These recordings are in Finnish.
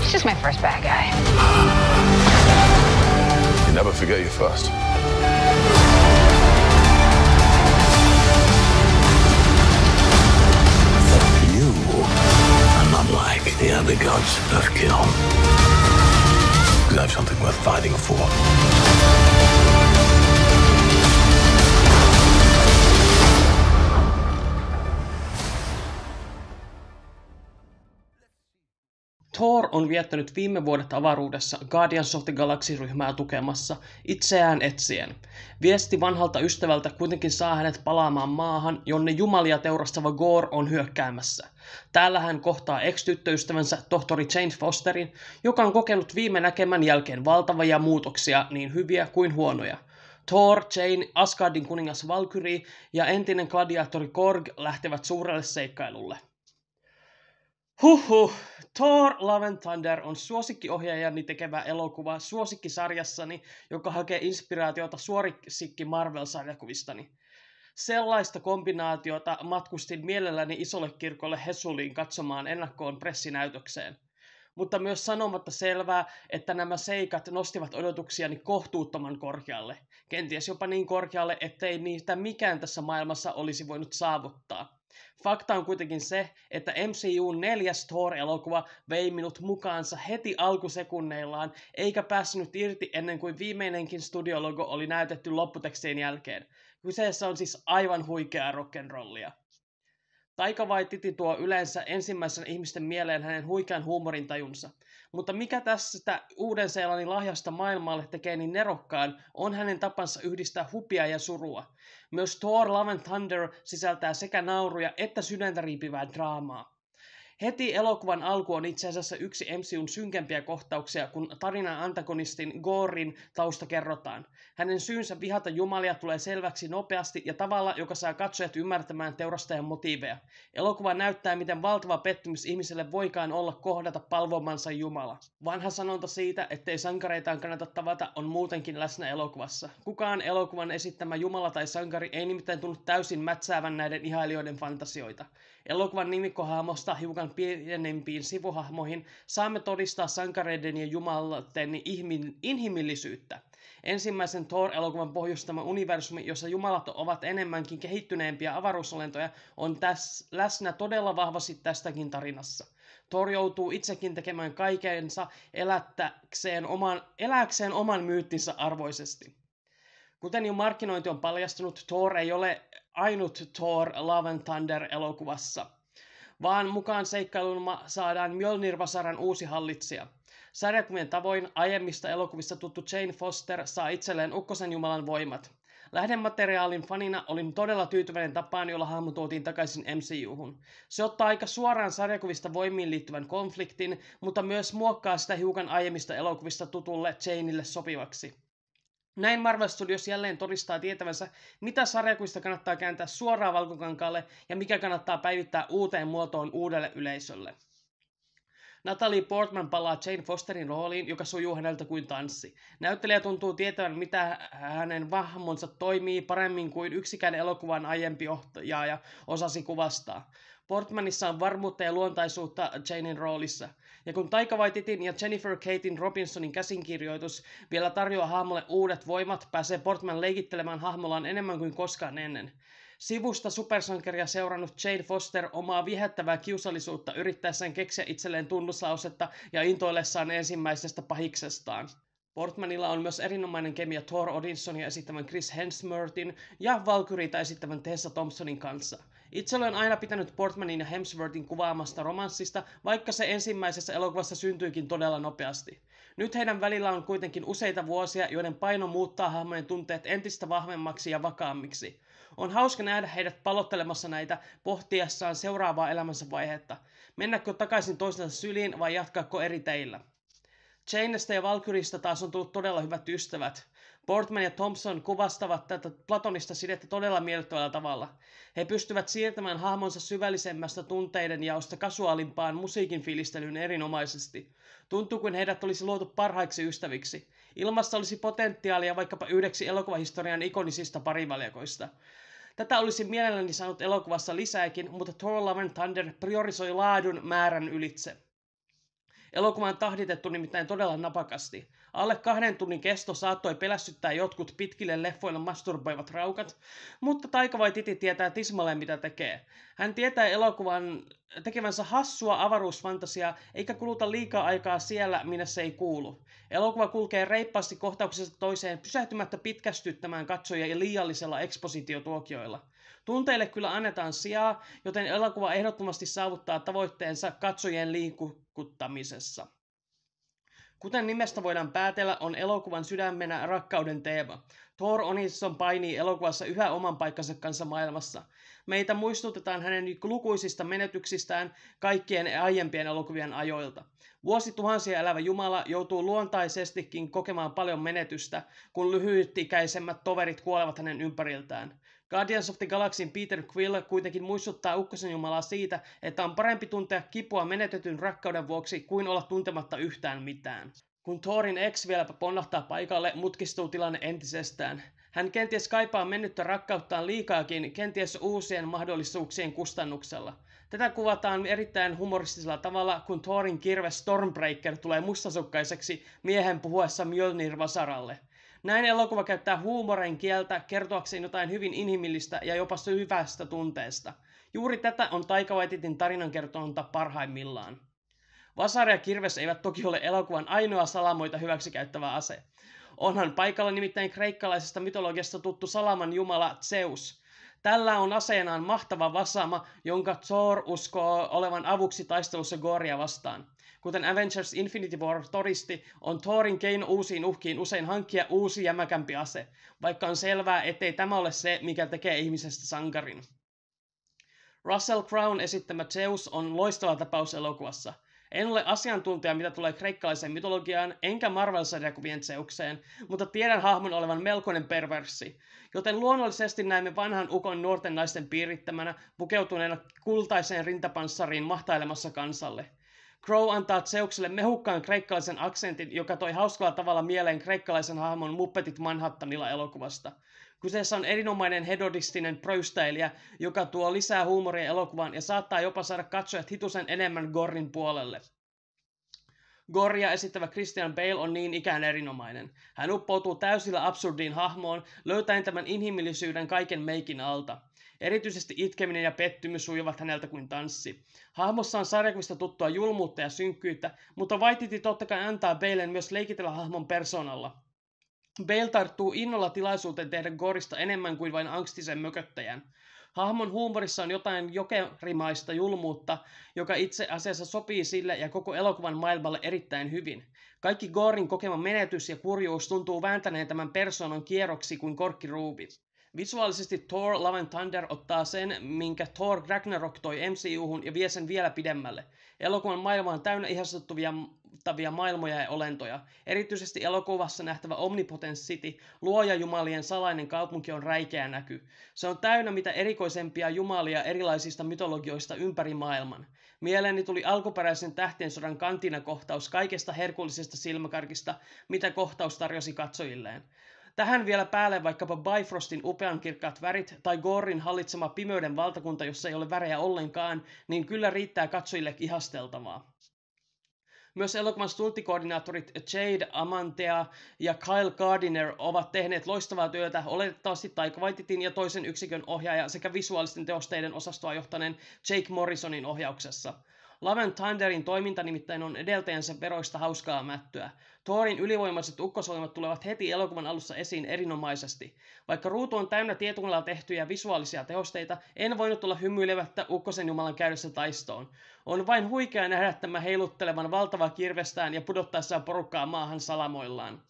He's just my first bad guy. You never forget your first. the other gods of Kill. Because I have something worth fighting for. Thor on viettänyt viime vuodet avaruudessa Guardians of the Galaxy-ryhmää tukemassa, itseään etsien. Viesti vanhalta ystävältä kuitenkin saa hänet palaamaan maahan, jonne jumalia teurastava Gore on hyökkäämässä. Täällä hän kohtaa ex-tyttöystävänsä tohtori Jane Fosterin, joka on kokenut viime näkemän jälkeen valtavia muutoksia, niin hyviä kuin huonoja. Thor, Jane, Asgardin kuningas Valkyrie ja entinen gladiaattori Korg lähtevät suurelle seikkailulle. Huhhuh. Thor Love and Thunder on suosikkiohjaajani tekevä elokuva suosikkisarjassani, joka hakee inspiraatiota suorisikki Marvel-sarjakuvistani. Sellaista kombinaatiota matkustin mielelläni isolle kirkolle Hesuliin katsomaan ennakkoon pressinäytökseen. Mutta myös sanomatta selvää, että nämä seikat nostivat odotuksiani kohtuuttoman korkealle. Kenties jopa niin korkealle, ettei niitä mikään tässä maailmassa olisi voinut saavuttaa – Fakta on kuitenkin se, että MCUn neljäs Thor-elokuva vei minut mukaansa heti alkusekunneillaan, eikä päässyt irti ennen kuin viimeinenkin studiologo oli näytetty lopputekstien jälkeen. Kyseessä on siis aivan huikeaa rock'n'rollia. Taika Titi tuo yleensä ensimmäisen ihmisten mieleen hänen huikean huumorintajunsa. Mutta mikä tästä uuden seelannin lahjasta maailmalle tekee niin nerokkaan, on hänen tapansa yhdistää hupia ja surua. Myös Thor Love and Thunder sisältää sekä nauruja että sydäntä riipivää draamaa. Heti elokuvan alku on itse asiassa yksi MCUn synkempiä kohtauksia, kun tarinan antagonistin Gorin tausta kerrotaan. Hänen syynsä vihata jumalia tulee selväksi nopeasti ja tavalla, joka saa katsojat ymmärtämään teurastajan motiiveja. Elokuva näyttää, miten valtava pettymys ihmiselle voikaan olla kohdata palvomansa jumala. Vanha sanonta siitä, ettei sankareitaan kannata tavata, on muutenkin läsnä elokuvassa. Kukaan elokuvan esittämä jumala tai sankari ei nimittäin tunnu täysin mätsäävän näiden ihailijoiden fantasioita. Elokuvan nimikkohahmosta hiukan pienempiin sivuhahmoihin saamme todistaa sankareiden ja jumalaten inhimillisyyttä. Ensimmäisen Thor-elokuvan pohjustama universumi, jossa jumalat ovat enemmänkin kehittyneempiä avaruusolentoja, on tässä läsnä todella vahvasti tästäkin tarinassa. Thor joutuu itsekin tekemään kaikensa elättäkseen oman, eläkseen oman myyttinsä arvoisesti. Kuten jo markkinointi on paljastunut, Thor ei ole ainut Thor Love and Thunder elokuvassa, vaan mukaan seikkailun saadaan Mjolnir-vasaran uusi hallitsija. Sarjakuvien tavoin aiemmista elokuvista tuttu Jane Foster saa itselleen Ukkosen Jumalan voimat. Lähdemateriaalin fanina olin todella tyytyväinen tapaan, jolla hahmo tuotiin takaisin MCUhun. Se ottaa aika suoraan sarjakuvista voimiin liittyvän konfliktin, mutta myös muokkaa sitä hiukan aiemmista elokuvista tutulle Janeille sopivaksi. Näin Marvel Studios jälleen todistaa tietävänsä, mitä sarjakuista kannattaa kääntää suoraan valkokankaalle ja mikä kannattaa päivittää uuteen muotoon uudelle yleisölle. Natalie Portman palaa Jane Fosterin rooliin, joka sujuu häneltä kuin tanssi. Näyttelijä tuntuu tietävän, mitä hänen vahmonsa toimii paremmin kuin yksikään elokuvan aiempi ohjaaja osasi kuvastaa. Portmanissa on varmuutta ja luontaisuutta Janein roolissa. Ja kun Taika Waititin ja Jennifer Katein Robinsonin käsinkirjoitus vielä tarjoaa hahmolle uudet voimat, pääsee Portman leikittelemään hahmollaan enemmän kuin koskaan ennen. Sivusta supersankeria seurannut Jane Foster omaa vihettävää kiusallisuutta yrittäessään keksiä itselleen tunnuslausetta ja intoillessaan ensimmäisestä pahiksestaan. Portmanilla on myös erinomainen kemia Thor Odinsonia esittävän Chris Hemsworthin ja Valkyriita esittävän Tessa Thompsonin kanssa – itse olen aina pitänyt Portmanin ja Hemsworthin kuvaamasta romanssista, vaikka se ensimmäisessä elokuvassa syntyikin todella nopeasti. Nyt heidän välillä on kuitenkin useita vuosia, joiden paino muuttaa hahmojen tunteet entistä vahvemmaksi ja vakaammiksi. On hauska nähdä heidät palottelemassa näitä pohtiessaan seuraavaa elämänsä vaihetta. Mennäkö takaisin toisensa syliin vai jatkaako eri teillä? Chainesta ja Valkyrista taas on tullut todella hyvät ystävät. Portman ja Thompson kuvastavat tätä platonista sidettä todella miellyttävällä tavalla. He pystyvät siirtämään hahmonsa syvällisemmästä tunteiden jaosta kasuaalimpaan musiikin fiilistelyyn erinomaisesti. Tuntuu kuin heidät olisi luotu parhaiksi ystäviksi. Ilmassa olisi potentiaalia vaikkapa yhdeksi elokuvahistorian ikonisista parivaljakoista. Tätä olisi mielelläni saanut elokuvassa lisääkin, mutta Thor Love and Thunder priorisoi laadun määrän ylitse. Elokuva on tahditettu nimittäin todella napakasti. Alle kahden tunnin kesto saattoi pelästyttää jotkut pitkille leffoille masturboivat raukat, mutta taikavai titi tietää tismalleen mitä tekee. Hän tietää elokuvan tekevänsä hassua avaruusfantasiaa, eikä kuluta liikaa aikaa siellä, minne se ei kuulu. Elokuva kulkee reippaasti kohtauksesta toiseen pysähtymättä pitkästyttämään katsojia ja liiallisella ekspositiotuokioilla. Tunteille kyllä annetaan sijaa, joten elokuva ehdottomasti saavuttaa tavoitteensa katsojien liikuttamisessa. Kuten nimestä voidaan päätellä, on elokuvan sydämenä rakkauden teema. Thor Onison painii elokuvassa yhä oman paikkansa kanssa maailmassa. Meitä muistutetaan hänen lukuisista menetyksistään kaikkien aiempien elokuvien ajoilta. Vuosituhansia elävä Jumala joutuu luontaisestikin kokemaan paljon menetystä, kun lyhytikäisemmät toverit kuolevat hänen ympäriltään. Guardians of the Galaxyn Peter Quill kuitenkin muistuttaa ukkosenjumalaa siitä, että on parempi tuntea kipua menetetyn rakkauden vuoksi kuin olla tuntematta yhtään mitään. Kun Thorin ex vieläpä ponnahtaa paikalle, mutkistuu tilanne entisestään. Hän kenties kaipaa mennyttä rakkauttaan liikaakin, kenties uusien mahdollisuuksien kustannuksella. Tätä kuvataan erittäin humoristisella tavalla, kun Thorin kirve Stormbreaker tulee mustasukkaiseksi miehen puhuessa Mjölnir-vasaralle. Näin elokuva käyttää huumorin kieltä kertoakseen jotain hyvin inhimillistä ja jopa syvästä tunteesta. Juuri tätä on Taika Waititin tarinankertonta parhaimmillaan. Vasara ja kirves eivät toki ole elokuvan ainoa salamoita hyväksikäyttävä ase. Onhan paikalla nimittäin kreikkalaisesta mytologiasta tuttu salaman jumala Zeus. Tällä on aseenaan mahtava vasama, jonka Thor uskoo olevan avuksi taistelussa Goria vastaan. Kuten Avengers Infinity War todisti, on Thorin keino uusiin uhkiin usein hankkia uusi jämäkämpi ase, vaikka on selvää, ettei tämä ole se, mikä tekee ihmisestä sankarin. Russell Crown esittämä Zeus on loistava tapaus elokuvassa. En ole asiantuntija, mitä tulee kreikkalaiseen mitologiaan, enkä Marvel-sarjakuvien Zeukseen, mutta tiedän hahmon olevan melkoinen perverssi. Joten luonnollisesti näemme vanhan ukon nuorten naisten piirittämänä pukeutuneena kultaiseen rintapanssariin mahtailemassa kansalle – Crow antaa Zeukselle mehukkaan kreikkalaisen aksentin, joka toi hauskalla tavalla mieleen kreikkalaisen hahmon Muppetit Manhattanilla elokuvasta. Kyseessä on erinomainen hedonistinen pröystäilijä, joka tuo lisää huumoria elokuvaan ja saattaa jopa saada katsojat hitusen enemmän Gorin puolelle. Goria esittävä Christian Bale on niin ikään erinomainen. Hän uppoutuu täysillä absurdiin hahmoon, löytäen tämän inhimillisyyden kaiken meikin alta. Erityisesti itkeminen ja pettymys sujuvat häneltä kuin tanssi. Hahmossa on sarjakuvista tuttua julmuutta ja synkkyyttä, mutta Vaititi totta kai antaa Bailen myös leikitellä hahmon persoonalla. Bale tarttuu innolla tilaisuuteen tehdä Gorista enemmän kuin vain angstisen mököttäjän. Hahmon huumorissa on jotain jokerimaista julmuutta, joka itse asiassa sopii sille ja koko elokuvan maailmalle erittäin hyvin. Kaikki Gorin kokema menetys ja kurjuus tuntuu vääntäneen tämän persoonan kierroksi kuin korkkiruuvit. Visuaalisesti Thor Love and Thunder ottaa sen, minkä Thor Ragnarok toi MCUhun ja vie sen vielä pidemmälle. Elokuvan maailma on täynnä ihastuttavia maailmoja ja olentoja. Erityisesti elokuvassa nähtävä Omnipotent City, luojajumalien salainen kaupunki on räikeä näky. Se on täynnä mitä erikoisempia jumalia erilaisista mytologioista ympäri maailman. Mieleeni tuli alkuperäisen tähtiensodan kantinakohtaus kaikesta herkullisesta silmäkarkista, mitä kohtaus tarjosi katsojilleen. Tähän vielä päälle vaikkapa Bifrostin upean kirkkaat värit tai Gorin hallitsema pimeyden valtakunta, jossa ei ole värejä ollenkaan, niin kyllä riittää katsojille ihasteltavaa. Myös elokuvan stuntikoordinaattorit Jade Amantea ja Kyle Gardiner ovat tehneet loistavaa työtä oletettavasti Taika Waititin ja toisen yksikön ohjaaja sekä visuaalisten teosteiden osastoa johtaneen Jake Morrisonin ohjauksessa – Love and Thunderin toiminta nimittäin on edeltäjänsä veroista hauskaa mättyä. Thorin ylivoimaiset ukkosolimat tulevat heti elokuvan alussa esiin erinomaisesti. Vaikka ruutu on täynnä tietokoneella tehtyjä visuaalisia tehosteita, en voinut olla hymyilevättä ukkosen jumalan käydessä taistoon. On vain huikea nähdä tämä heiluttelevan valtavaa kirvestään ja pudottaessaan porukkaa maahan salamoillaan.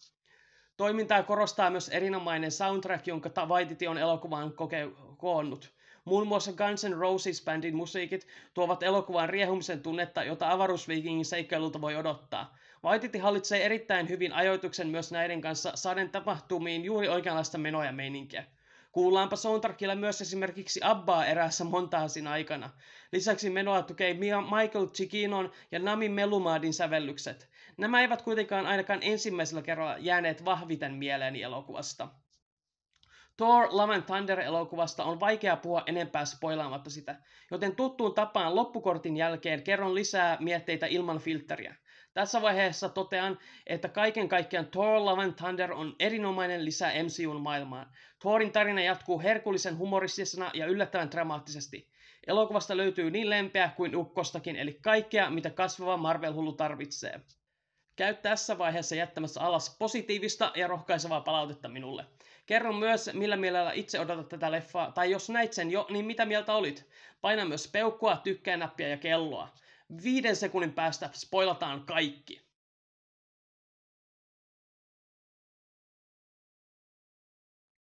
Toimintaa korostaa myös erinomainen soundtrack, jonka Vaititi on elokuvaan koke- koonnut. Muun muassa Guns N' Roses-bändin musiikit tuovat elokuvan riehumisen tunnetta, jota avaruusviikingin seikkailulta voi odottaa. Vaititi hallitsee erittäin hyvin ajoituksen myös näiden kanssa saaden tapahtumiin juuri oikeanlaista menoa ja meininkiä. Kuullaanpa soundtrackilla myös esimerkiksi Abbaa eräässä montaasin aikana. Lisäksi menoa tukee Michael Chikinon ja Nami Melumaadin sävellykset. Nämä eivät kuitenkaan ainakaan ensimmäisellä kerralla jääneet vahviten mieleeni elokuvasta. Thor Love and Thunder-elokuvasta on vaikea puhua enempää spoilaamatta sitä, joten tuttuun tapaan loppukortin jälkeen kerron lisää mietteitä ilman filtteriä. Tässä vaiheessa totean, että kaiken kaikkiaan Thor Love and Thunder on erinomainen lisä MCUn maailmaan. Thorin tarina jatkuu herkullisen humoristisena ja yllättävän dramaattisesti. Elokuvasta löytyy niin lempeä kuin ukkostakin, eli kaikkea, mitä kasvava Marvel-hullu tarvitsee. Käy tässä vaiheessa jättämässä alas positiivista ja rohkaisevaa palautetta minulle – Kerro myös, millä mielellä itse odotat tätä leffaa, tai jos näit sen jo, niin mitä mieltä olit? Paina myös peukkua, tykkää nappia ja kelloa. Viiden sekunnin päästä spoilataan kaikki.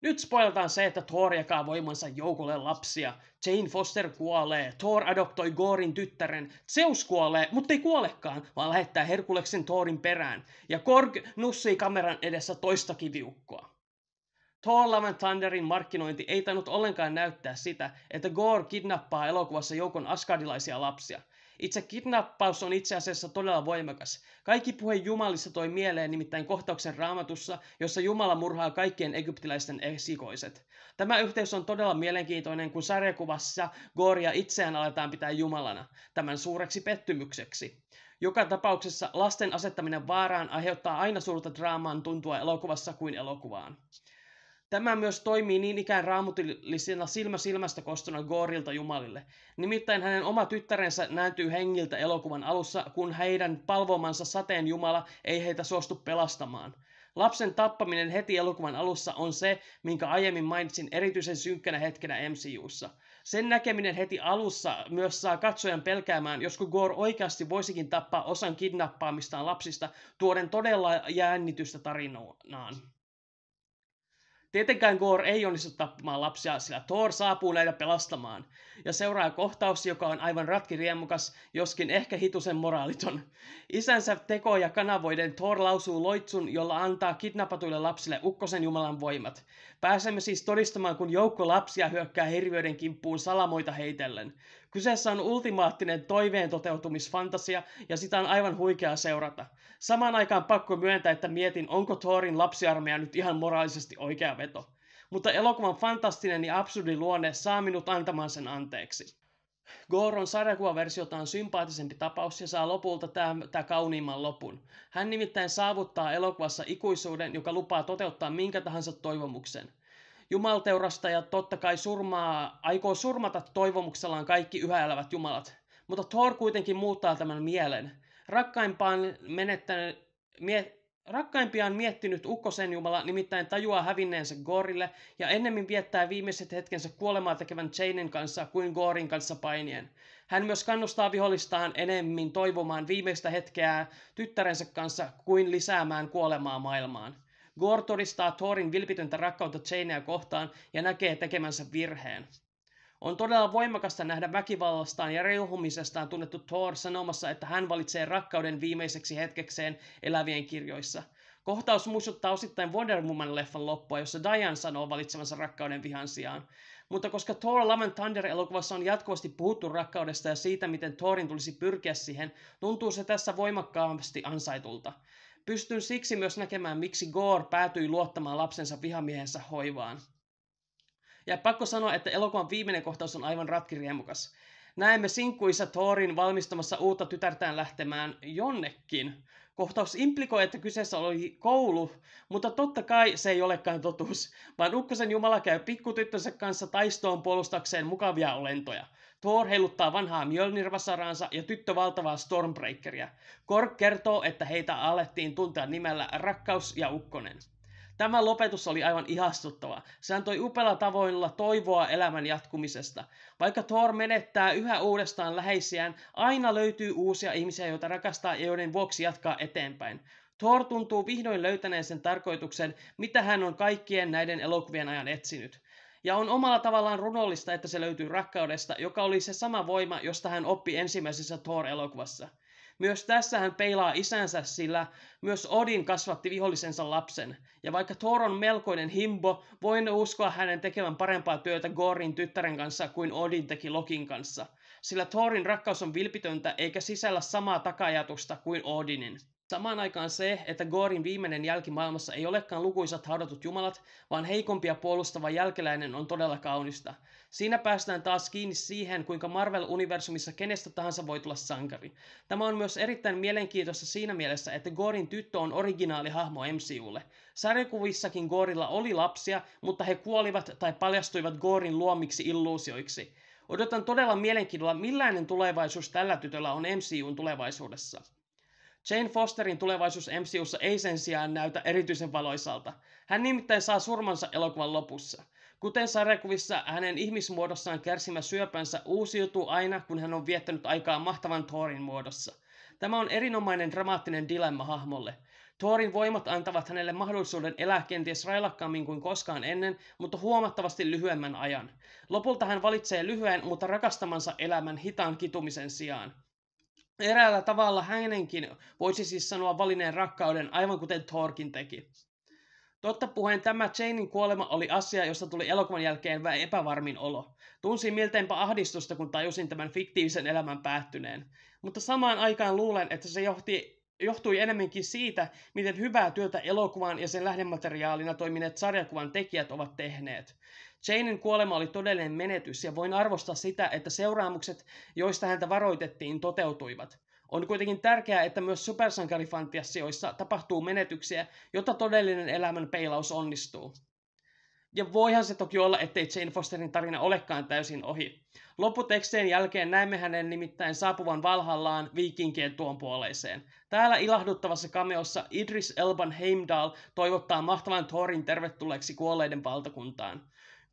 Nyt spoilataan se, että Thor jakaa voimansa joukolle lapsia. Jane Foster kuolee, Thor adoptoi Gorin tyttären, Zeus kuolee, mutta ei kuolekaan, vaan lähettää Herkuleksen Thorin perään. Ja Korg nussii kameran edessä toista kiviukkoa. Thunderin markkinointi ei tainnut ollenkaan näyttää sitä, että Gore kidnappaa elokuvassa joukon askadilaisia lapsia. Itse kidnappaus on itse asiassa todella voimakas. Kaikki puhe Jumalista toi mieleen nimittäin kohtauksen raamatussa, jossa Jumala murhaa kaikkien egyptiläisten esikoiset. Tämä yhteys on todella mielenkiintoinen, kun sarjakuvassa Goria itseään aletaan pitää Jumalana, tämän suureksi pettymykseksi. Joka tapauksessa lasten asettaminen vaaraan aiheuttaa aina suurta draamaan tuntua elokuvassa kuin elokuvaan. Tämä myös toimii niin ikään raamutillisena silmä silmästä kostuna Goorilta Jumalille. Nimittäin hänen oma tyttärensä nääntyy hengiltä elokuvan alussa, kun heidän palvomansa sateen Jumala ei heitä suostu pelastamaan. Lapsen tappaminen heti elokuvan alussa on se, minkä aiemmin mainitsin erityisen synkkänä hetkenä MCUssa. Sen näkeminen heti alussa myös saa katsojan pelkäämään, josko Gore oikeasti voisikin tappaa osan kidnappaamistaan lapsista, tuoden todella jännitystä tarinaan. Tietenkään Gore ei onnistu tappamaan lapsia, sillä Thor saapuu näitä pelastamaan. Ja seuraa kohtaus, joka on aivan ratkiriemukas, joskin ehkä hitusen moraaliton. Isänsä tekoja kanavoiden Thor lausuu loitsun, jolla antaa kidnappatuille lapsille ukkosen jumalan voimat. Pääsemme siis todistamaan, kun joukko lapsia hyökkää hirviöiden kimppuun salamoita heitellen. Kyseessä on ultimaattinen toiveen toteutumisfantasia ja sitä on aivan huikea seurata. Samaan aikaan pakko myöntää, että mietin, onko Thorin lapsiarmeija nyt ihan moraalisesti oikea veto. Mutta elokuvan fantastinen ja absurdi luonne saa minut antamaan sen anteeksi. Goron sarjakuvaversiota on sympaattisempi tapaus ja saa lopulta tämä kauniimman lopun. Hän nimittäin saavuttaa elokuvassa ikuisuuden, joka lupaa toteuttaa minkä tahansa toivomuksen jumalteurastaja totta kai surmaa, aikoo surmata toivomuksellaan kaikki yhä elävät jumalat, mutta Thor kuitenkin muuttaa tämän mielen. Rakkaimpaan menettänyt, mie, Rakkaimpiaan miettinyt ukkosen jumala nimittäin tajuaa hävinneensä Gorille ja ennemmin viettää viimeiset hetkensä kuolemaa tekevän Chainen kanssa kuin Gorin kanssa painien. Hän myös kannustaa vihollistaan enemmän toivomaan viimeistä hetkeä tyttärensä kanssa kuin lisäämään kuolemaa maailmaan. Gore todistaa Thorin vilpitöntä rakkautta Janea kohtaan ja näkee tekemänsä virheen. On todella voimakasta nähdä väkivallastaan ja reuhumisestaan tunnettu Thor sanomassa, että hän valitsee rakkauden viimeiseksi hetkekseen elävien kirjoissa. Kohtaus muistuttaa osittain Wonder Woman-leffan loppua, jossa Diane sanoo valitsemansa rakkauden vihan sijaan. Mutta koska Thor Love and Thunder-elokuvassa on jatkuvasti puhuttu rakkaudesta ja siitä, miten Thorin tulisi pyrkiä siihen, tuntuu se tässä voimakkaasti ansaitulta. Pystyn siksi myös näkemään, miksi Gore päätyi luottamaan lapsensa vihamiehensä hoivaan. Ja pakko sanoa, että elokuvan viimeinen kohtaus on aivan ratkiriemukas. Näemme sinkkuissa Thorin valmistamassa uutta tytärtään lähtemään jonnekin. Kohtaus implikoi, että kyseessä oli koulu, mutta totta kai se ei olekaan totuus, vaan Ukkosen Jumala käy pikkutyttönsä kanssa taistoon puolustakseen mukavia olentoja – Thor heiluttaa vanhaa Mjölnirvasaraansa ja tyttö valtavaa Stormbreakeria. Kork kertoo, että heitä alettiin tuntea nimellä Rakkaus ja Ukkonen. Tämä lopetus oli aivan ihastuttava. Se antoi upealla tavoilla toivoa elämän jatkumisesta. Vaikka Thor menettää yhä uudestaan läheisiään, aina löytyy uusia ihmisiä, joita rakastaa ja joiden vuoksi jatkaa eteenpäin. Thor tuntuu vihdoin löytäneen sen tarkoituksen, mitä hän on kaikkien näiden elokuvien ajan etsinyt. Ja on omalla tavallaan runollista, että se löytyy rakkaudesta, joka oli se sama voima, josta hän oppi ensimmäisessä Thor-elokuvassa. Myös tässä hän peilaa isänsä, sillä myös Odin kasvatti vihollisensa lapsen. Ja vaikka Thor on melkoinen himbo, voin uskoa hänen tekevän parempaa työtä Gorin tyttären kanssa kuin Odin teki Lokin kanssa. Sillä Thorin rakkaus on vilpitöntä eikä sisällä samaa takajatusta kuin Odinin. Samaan aikaan se, että Gorin viimeinen jälki maailmassa ei olekaan lukuisat haudatut jumalat, vaan heikompia puolustava jälkeläinen on todella kaunista. Siinä päästään taas kiinni siihen, kuinka Marvel-universumissa kenestä tahansa voi tulla sankari. Tämä on myös erittäin mielenkiintoista siinä mielessä, että Gorin tyttö on originaali hahmo MCUlle. Sarjakuvissakin Gorilla oli lapsia, mutta he kuolivat tai paljastuivat Gorin luomiksi illuusioiksi. Odotan todella mielenkiinnolla, millainen tulevaisuus tällä tytöllä on MCUn tulevaisuudessa. Jane Fosterin tulevaisuus MCUssa ei sen sijaan näytä erityisen valoisalta. Hän nimittäin saa surmansa elokuvan lopussa. Kuten sarjakuvissa, hänen ihmismuodossaan kärsimä syöpänsä uusiutuu aina, kun hän on viettänyt aikaa mahtavan Thorin muodossa. Tämä on erinomainen dramaattinen dilemma hahmolle. Thorin voimat antavat hänelle mahdollisuuden elää kenties railakkaammin kuin koskaan ennen, mutta huomattavasti lyhyemmän ajan. Lopulta hän valitsee lyhyen, mutta rakastamansa elämän hitaan kitumisen sijaan. Eräällä tavalla hänenkin voisi siis sanoa valineen rakkauden, aivan kuten Thorkin teki. Totta puheen tämä Janein kuolema oli asia, josta tuli elokuvan jälkeen vähän epävarmin olo. Tunsin milteinpä ahdistusta, kun tajusin tämän fiktiivisen elämän päättyneen. Mutta samaan aikaan luulen, että se johti johtui enemmänkin siitä, miten hyvää työtä elokuvan ja sen lähdemateriaalina toimineet sarjakuvan tekijät ovat tehneet. Janein kuolema oli todellinen menetys ja voin arvostaa sitä, että seuraamukset, joista häntä varoitettiin, toteutuivat. On kuitenkin tärkeää, että myös supersankarifantiassioissa tapahtuu menetyksiä, jotta todellinen elämän peilaus onnistuu. Ja voihan se toki olla, ettei Jane Fosterin tarina olekaan täysin ohi. Lopputekstien jälkeen näemme hänen nimittäin saapuvan valhallaan viikinkien tuonpuoleiseen. Täällä ilahduttavassa kameossa Idris Elban Heimdall toivottaa mahtavan Thorin tervetulleeksi kuolleiden valtakuntaan.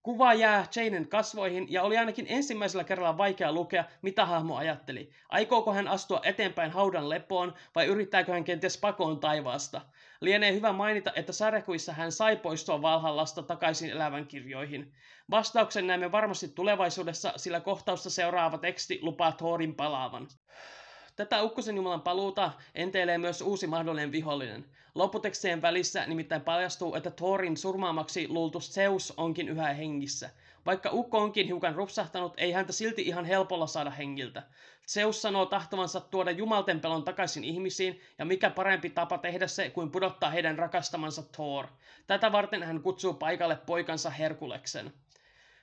Kuva jää Janen kasvoihin ja oli ainakin ensimmäisellä kerralla vaikea lukea, mitä hahmo ajatteli. Aikooko hän astua eteenpäin haudan lepoon vai yrittääkö hän kenties pakoon taivaasta? Lienee hyvä mainita, että sarjakuissa hän sai poistua Valhallasta takaisin elävän kirjoihin. Vastauksen näemme varmasti tulevaisuudessa, sillä kohtausta seuraava teksti lupaa Thorin palaavan. Tätä ukkosen jumalan paluuta enteilee myös uusi mahdollinen vihollinen. Lopputekstien välissä nimittäin paljastuu, että Thorin surmaamaksi luultu Zeus onkin yhä hengissä – vaikka ukko onkin hiukan rupsahtanut, ei häntä silti ihan helpolla saada hengiltä. Zeus sanoo tahtovansa tuoda jumalten pelon takaisin ihmisiin, ja mikä parempi tapa tehdä se kuin pudottaa heidän rakastamansa Thor. Tätä varten hän kutsuu paikalle poikansa Herkuleksen.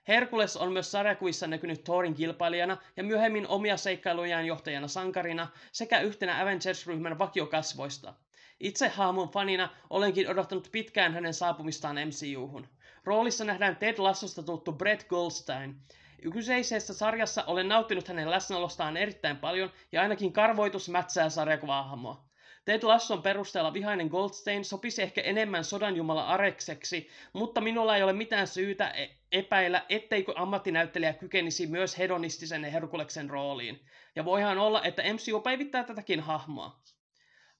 Herkules on myös sarjakuissa näkynyt Thorin kilpailijana ja myöhemmin omia seikkailujaan johtajana sankarina sekä yhtenä Avengers-ryhmän vakiokasvoista. Itse hahmon fanina olenkin odottanut pitkään hänen saapumistaan MCUhun. Roolissa nähdään Ted Lassosta tuttu Brett Goldstein. Kyseisessä sarjassa olen nauttinut hänen läsnäolostaan erittäin paljon ja ainakin karvoitus mätsää sarjakuvaahamoa. Ted Lasson perusteella vihainen Goldstein sopisi ehkä enemmän sodanjumala Arekseksi, mutta minulla ei ole mitään syytä e- epäillä, etteikö ammattinäyttelijä kykenisi myös hedonistisen Herkuleksen rooliin. Ja voihan olla, että MCU päivittää tätäkin hahmoa.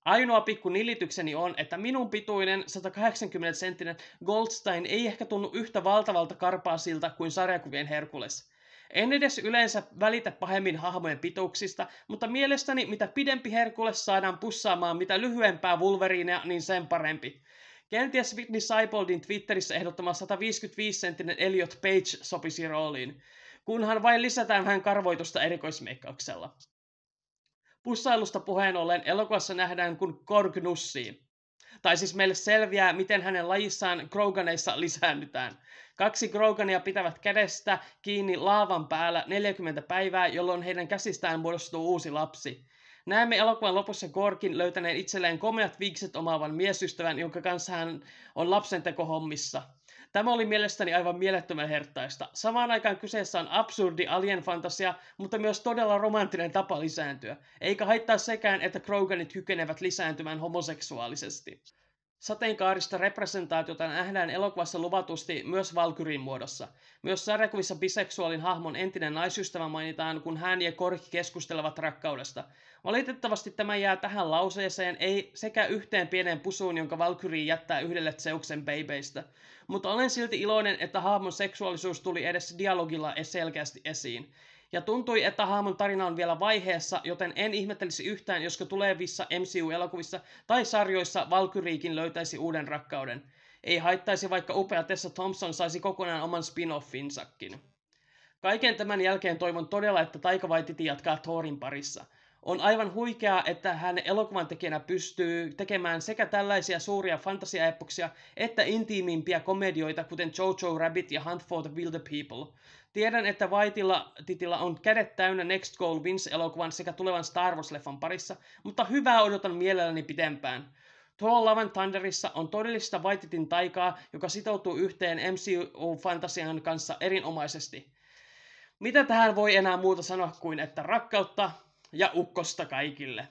Ainoa pikku nilitykseni on, että minun pituinen 180-senttinen Goldstein ei ehkä tunnu yhtä valtavalta karpaasilta kuin sarjakuvien Herkules. En edes yleensä välitä pahemmin hahmojen pituuksista, mutta mielestäni mitä pidempi Herkules saadaan pussaamaan mitä lyhyempää Wolverinea, niin sen parempi. Kenties Whitney Seiboldin Twitterissä ehdottama 155-senttinen Elliot Page sopisi rooliin, kunhan vain lisätään vähän karvoitusta erikoismeikkauksella. Pussailusta puheen ollen elokuvassa nähdään kun Korg nussii. Tai siis meille selviää, miten hänen lajissaan Groganeissa lisäännytään. Kaksi Grogania pitävät kädestä kiinni laavan päällä 40 päivää, jolloin heidän käsistään muodostuu uusi lapsi. Näemme elokuvan lopussa Korkin löytäneen itselleen komeat viikset omaavan miesystävän, jonka kanssa hän on lapsentekohommissa. Tämä oli mielestäni aivan mielettömän herttaista. Samaan aikaan kyseessä on absurdi alienfantasia, mutta myös todella romanttinen tapa lisääntyä. Eikä haittaa sekään, että Kroganit kykenevät lisääntymään homoseksuaalisesti. Sateenkaarista representaatiota nähdään elokuvassa luvatusti myös Valkyrin muodossa. Myös sarjakuvissa biseksuaalin hahmon entinen naisystävä mainitaan, kun hän ja Korki keskustelevat rakkaudesta. Valitettavasti tämä jää tähän lauseeseen, ei sekä yhteen pieneen pusuun, jonka Valkyri jättää yhdelle Zeuksen beibeistä. Mutta olen silti iloinen, että hahmon seksuaalisuus tuli edes dialogilla selkeästi esiin ja tuntui, että hahmon tarina on vielä vaiheessa, joten en ihmettelisi yhtään, josko tulevissa MCU-elokuvissa tai sarjoissa Valkyriikin löytäisi uuden rakkauden. Ei haittaisi, vaikka upea Tessa Thompson saisi kokonaan oman spin-offinsakin. Kaiken tämän jälkeen toivon todella, että Taika Waititi jatkaa Thorin parissa – on aivan huikeaa, että hän elokuvan tekijänä pystyy tekemään sekä tällaisia suuria fantasiaepoksia että intiimimpiä komedioita, kuten Jojo Rabbit ja Hunt for the Wilder People. Tiedän, että Vaitilla Titilla on kädet täynnä Next Goal Wins-elokuvan sekä tulevan Star Wars-leffan parissa, mutta hyvää odotan mielelläni pitempään. Thor Love and Thunderissa on todellista Vaititin taikaa, joka sitoutuu yhteen MCU-fantasian kanssa erinomaisesti. Mitä tähän voi enää muuta sanoa kuin, että rakkautta ja ukkosta kaikille.